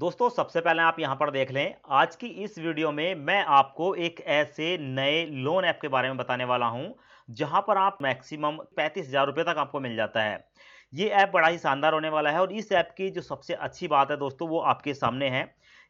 दोस्तों सबसे पहले आप यहां पर देख लें आज की इस वीडियो में मैं आपको एक ऐसे नए लोन ऐप के बारे में बताने वाला हूं जहां पर आप मैक्सिमम पैंतीस हज़ार रुपये तक आपको मिल जाता है ये ऐप बड़ा ही शानदार होने वाला है और इस ऐप की जो सबसे अच्छी बात है दोस्तों वो आपके सामने है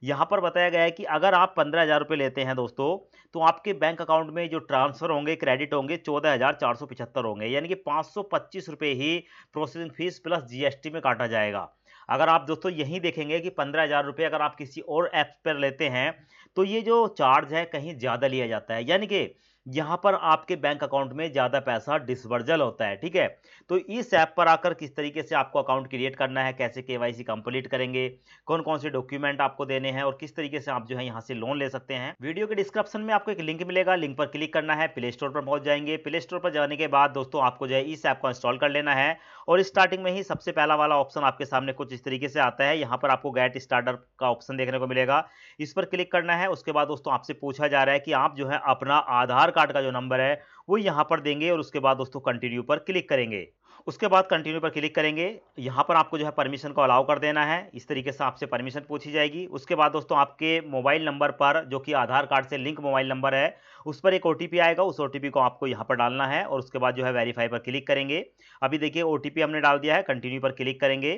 यहाँ पर बताया गया है कि अगर आप पंद्रह हज़ार रुपये लेते हैं दोस्तों तो आपके बैंक अकाउंट में जो ट्रांसफ़र होंगे क्रेडिट होंगे चौदह हज़ार चार सौ पिछहत्तर होंगे यानी कि पाँच सौ पच्चीस रुपये ही प्रोसेसिंग फीस प्लस जीएसटी में काटा जाएगा अगर आप दोस्तों यहीं देखेंगे कि पंद्रह हज़ार रुपये अगर आप किसी और ऐप्स पर लेते हैं तो ये जो चार्ज है कहीं ज़्यादा लिया जाता है यानी कि यहाँ पर आपके बैंक अकाउंट में ज़्यादा पैसा डिसवर्जल होता है ठीक है तो इस ऐप पर आकर किस तरीके से आपको अकाउंट क्रिएट करना है कैसे केवाईसी कंप्लीट करेंगे कौन कौन से डॉक्यूमेंट आपको देने हैं और किस तरीके से आप जो है यहाँ से लोन ले सकते हैं वीडियो के डिस्क्रिप्शन में आपको एक लिंक मिलेगा लिंक पर क्लिक करना है प्ले स्टोर पर पहुंच जाएंगे प्ले स्टोर पर जाने के बाद दोस्तों आपको जो है इस ऐप को इंस्टॉल कर लेना है और स्टार्टिंग में ही सबसे पहला वाला ऑप्शन आपके सामने कुछ इस तरीके से आता है यहां पर आपको गैट स्टार्टर का ऑप्शन देखने को मिलेगा इस पर क्लिक करना है उसके बाद दोस्तों आपसे पूछा जा रहा है कि आप जो है अपना आधार कार्ड का जो नंबर है वो यहाँ पर देंगे और उसके बाद दोस्तों कंटिन्यू पर क्लिक करेंगे उसके बाद कंटिन्यू पर क्लिक करेंगे यहाँ पर आपको जो है परमिशन को अलाउ कर देना है इस तरीके से आपसे परमिशन पूछी जाएगी उसके बाद दोस्तों आपके मोबाइल नंबर पर जो कि आधार कार्ड से लिंक मोबाइल नंबर है उस पर एक ओ आएगा उस ओ को आपको यहाँ पर डालना है और उसके बाद जो है वेरीफाई पर क्लिक करेंगे अभी देखिए ओ हमने डाल दिया है कंटिन्यू पर क्लिक करेंगे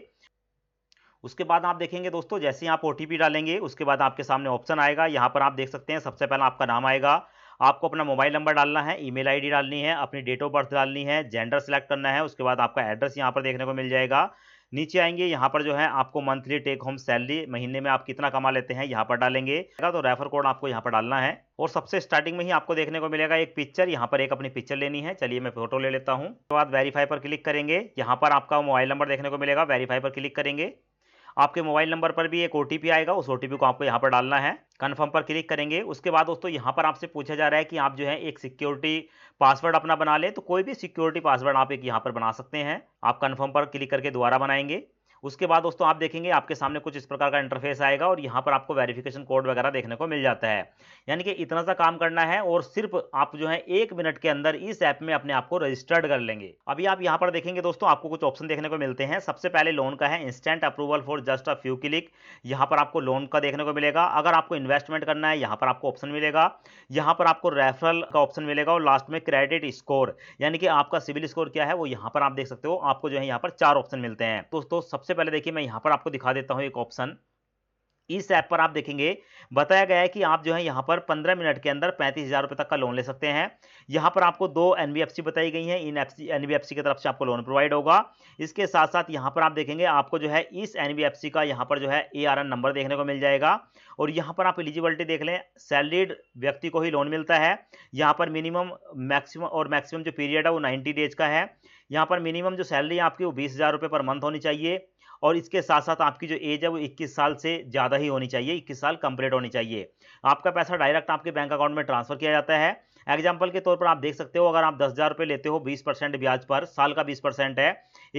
उसके बाद आप देखेंगे दोस्तों जैसे ही आप ओ डालेंगे उसके बाद आपके सामने ऑप्शन आएगा यहाँ पर आप देख सकते हैं सबसे पहला आपका नाम आएगा आपको अपना मोबाइल नंबर डालना है ईमेल आईडी डालनी है अपनी डेट ऑफ बर्थ डालनी है जेंडर सेलेक्ट करना है उसके बाद आपका एड्रेस यहाँ पर देखने को मिल जाएगा नीचे आएंगे यहाँ पर जो है आपको मंथली टेक होम सैलरी महीने में आप कितना कमा लेते हैं यहाँ पर डालेंगे तो रेफर कोड आपको यहाँ पर डालना है और सबसे स्टार्टिंग में ही आपको देखने को मिलेगा एक पिक्चर यहाँ पर एक अपनी पिक्चर लेनी है चलिए मैं फोटो ले लेता हूँ उसके बाद वेरीफाई पर क्लिक करेंगे यहाँ पर आपका मोबाइल नंबर देखने को मिलेगा वेरीफाई पर क्लिक करेंगे आपके मोबाइल नंबर पर भी एक ओ आएगा उस ओ को आपको यहाँ पर डालना है कन्फर्म पर क्लिक करेंगे उसके बाद दोस्तों यहाँ पर आपसे पूछा जा रहा है कि आप जो है एक सिक्योरिटी पासवर्ड अपना बना लें तो कोई भी सिक्योरिटी पासवर्ड आप एक यहाँ पर बना सकते हैं आप कन्फर्म पर क्लिक करके दोबारा बनाएंगे उसके बाद दोस्तों आप देखेंगे आपके सामने कुछ इस प्रकार का इंटरफेस आएगा और यहाँ पर आपको वेरिफिकेशन कोड वगैरह देखने को मिल जाता है यानी कि इतना सा काम करना है और सिर्फ आप जो है एक मिनट के अंदर इस ऐप में अपने आप को रजिस्टर्ड कर लेंगे अभी आप यहाँ पर देखेंगे दोस्तों आपको कुछ ऑप्शन देखने को मिलते हैं सबसे पहले लोन का है instant approval for just a few click यहाँ पर आपको लोन का देखने को मिलेगा अगर आपको इन्वेस्टमेंट करना है यहाँ पर आपको ऑप्शन मिलेगा यहाँ पर आपको रेफरल का ऑप्शन मिलेगा और लास्ट में क्रेडिट स्कोर यानी कि आपका सिविल स्कोर क्या है वो यहाँ पर आप देख सकते हो आपको जो है यहाँ पर चार ऑप्शन मिलते हैं दोस्तों सबसे पहले देखिए मैं यहाँ पर आपको दिखा देता हूँ एक ऑप्शन इस ऐप पर आप देखेंगे बताया गया है कि आप जो है यहाँ पर 15 मिनट के अंदर पैंतीस हज़ार रुपये तक का लोन ले सकते हैं यहाँ पर आपको दो एन बताई गई हैं इन एन की तरफ से आपको लोन प्रोवाइड होगा इसके साथ साथ यहाँ पर आप देखेंगे आपको जो है इस एन का यहाँ पर जो है ए नंबर देखने को मिल जाएगा और यहाँ पर आप एलिजिबिलिटी देख लें सैलरीड व्यक्ति को ही लोन मिलता है यहाँ पर मिनिमम मैक्सिमम और मैक्सिमम जो पीरियड है वो नाइन्टी डेज का है यहाँ पर मिनिमम जो सैलरी आपकी वो बीस हज़ार रुपये पर मंथ होनी चाहिए और इसके साथ साथ आपकी जो एज है वो 21 साल से ज़्यादा ही होनी चाहिए 21 साल कंप्लीट होनी चाहिए आपका पैसा डायरेक्ट आपके बैंक अकाउंट में ट्रांसफ़र किया जाता है एग्जाम्पल के तौर पर आप देख सकते हो अगर आप दस हज़ार रुपये लेते हो बीस परसेंट ब्याज पर साल का बीस परसेंट है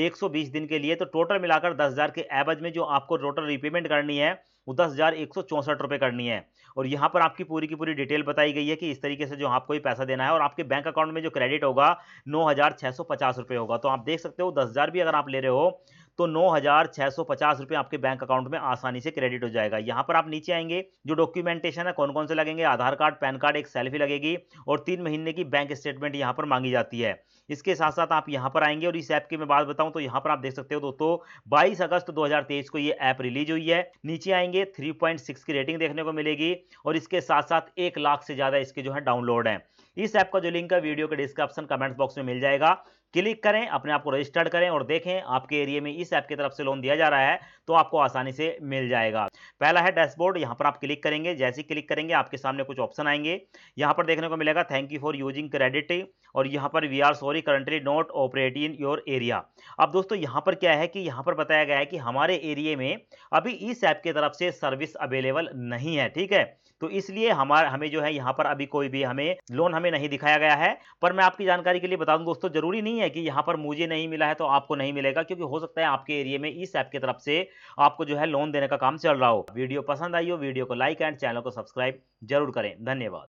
एक सौ बीस दिन के लिए तो टोटल मिलाकर दस हज़ार के एवज में जो आपको टोटल रिपेमेंट करनी है वो दस हज़ार एक सौ चौंसठ रुपये करनी है और यहाँ पर आपकी पूरी की पूरी डिटेल बताई गई है कि इस तरीके से जो आपको ही पैसा देना है और आपके बैंक अकाउंट में जो क्रेडिट होगा नौ हज़ार छः सौ पचास रुपये होगा तो आप देख सकते हो दस हज़ार भी अगर आप ले रहे हो तो नौ हज़ार छह सौ पचास रुपए आपके बैंक अकाउंट में आसानी से क्रेडिट हो जाएगा यहाँ पर आप नीचे आएंगे जो डॉक्यूमेंटेशन है कौन कौन से लगेंगे आधार कार्ड पैन कार्ड एक सेल्फी लगेगी और तीन महीने की बैंक स्टेटमेंट यहाँ पर मांगी जाती है इसके साथ साथ आप यहाँ पर आएंगे और इस ऐप की मैं बात बताऊँ तो यहाँ पर आप देख सकते हो दोस्तों बाईस अगस्त दो को ये ऐप रिलीज हुई है नीचे आएंगे थ्री की रेटिंग देखने को मिलेगी और इसके साथ साथ एक लाख से ज़्यादा इसके जो है डाउनलोड है इस ऐप का जो लिंक है वीडियो के डिस्क्रिप्शन कमेंट बॉक्स में मिल जाएगा क्लिक करें अपने आप को रजिस्टर्ड करें और देखें आपके एरिया में इस ऐप की तरफ से लोन दिया जा रहा है तो आपको आसानी से मिल जाएगा पहला है डैशबोर्ड यहाँ पर आप क्लिक करेंगे जैसे क्लिक करेंगे आपके सामने कुछ ऑप्शन आएंगे यहां पर देखने को मिलेगा thank you for using credit और यहाँ पर we are sorry currently not operate in your area अब दोस्तों यहाँ पर क्या है कि यहाँ पर बताया गया है कि हमारे एरिया में अभी इस ऐप की तरफ से सर्विस अवेलेबल नहीं है ठीक है तो इसलिए हमारा हमें जो है यहाँ पर अभी कोई भी हमें लोन हमें नहीं दिखाया गया है पर मैं आपकी जानकारी के लिए बता दूं दोस्तों जरूरी नहीं है है कि यहाँ पर मुझे नहीं मिला है तो आपको नहीं मिलेगा क्योंकि हो सकता है आपके एरिया में इस ऐप की तरफ से आपको जो है लोन देने का काम चल रहा हो वीडियो पसंद आई हो वीडियो को लाइक एंड चैनल को सब्सक्राइब जरूर करें धन्यवाद